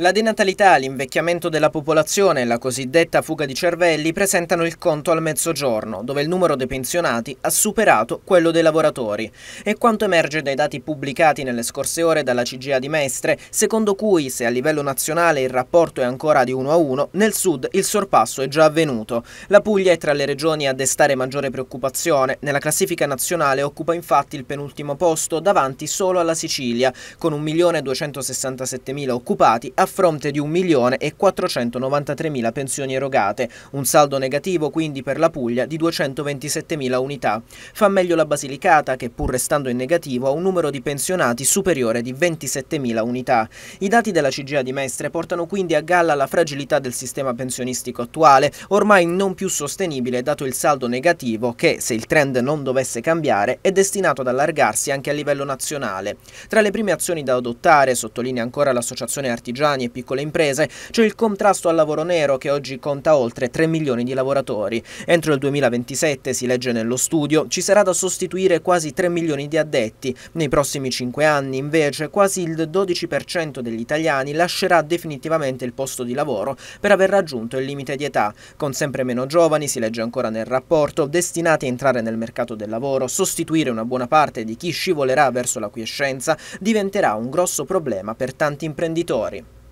La denatalità, l'invecchiamento della popolazione e la cosiddetta fuga di cervelli presentano il conto al mezzogiorno, dove il numero dei pensionati ha superato quello dei lavoratori. E quanto emerge dai dati pubblicati nelle scorse ore dalla CGA di Mestre, secondo cui se a livello nazionale il rapporto è ancora di 1 a 1, nel sud il sorpasso è già avvenuto. La Puglia è tra le regioni a destare maggiore preoccupazione. Nella classifica nazionale occupa infatti il penultimo posto, davanti solo alla Sicilia, con 1.267.000 occupati a fronte di 1.493.000 pensioni erogate, un saldo negativo quindi per la Puglia di 227.000 unità. Fa meglio la Basilicata che pur restando in negativo ha un numero di pensionati superiore di 27.000 unità. I dati della CGA di Mestre portano quindi a galla la fragilità del sistema pensionistico attuale, ormai non più sostenibile dato il saldo negativo che, se il trend non dovesse cambiare, è destinato ad allargarsi anche a livello nazionale. Tra le prime azioni da adottare, sottolinea ancora l'Associazione Artigiani, artigiani e piccole imprese, c'è cioè il contrasto al lavoro nero che oggi conta oltre 3 milioni di lavoratori. Entro il 2027, si legge nello studio, ci sarà da sostituire quasi 3 milioni di addetti. Nei prossimi 5 anni, invece, quasi il 12% degli italiani lascerà definitivamente il posto di lavoro per aver raggiunto il limite di età, con sempre meno giovani, si legge ancora nel rapporto, destinati a entrare nel mercato del lavoro, sostituire una buona parte di chi scivolerà verso la quiescenza diventerà un grosso problema per tanti imprenditori.